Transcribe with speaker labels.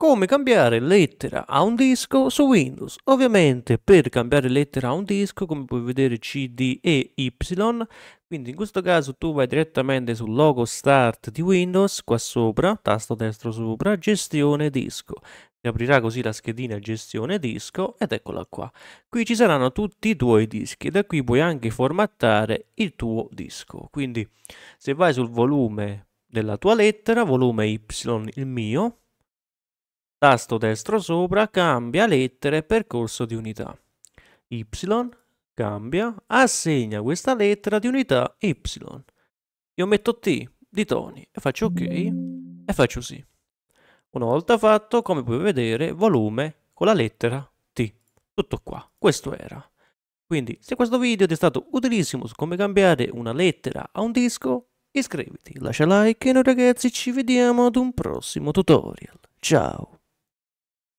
Speaker 1: come cambiare lettera a un disco su Windows. Ovviamente per cambiare lettera a un disco, come puoi vedere C, D e Y, quindi in questo caso tu vai direttamente sul logo Start di Windows, qua sopra, tasto destro sopra, gestione disco. Ti aprirà così la schedina gestione disco ed eccola qua. Qui ci saranno tutti i tuoi dischi, da qui puoi anche formattare il tuo disco. Quindi se vai sul volume della tua lettera, volume Y il mio, Tasto destro sopra cambia lettere per corso di unità. Y cambia, assegna questa lettera di unità Y. Io metto T di toni e faccio ok e faccio sì. Una volta fatto, come puoi vedere, volume con la lettera T. Tutto qua, questo era. Quindi, se questo video ti è stato utilissimo su come cambiare una lettera a un disco, iscriviti, lascia like e noi ragazzi ci vediamo ad un prossimo tutorial. Ciao!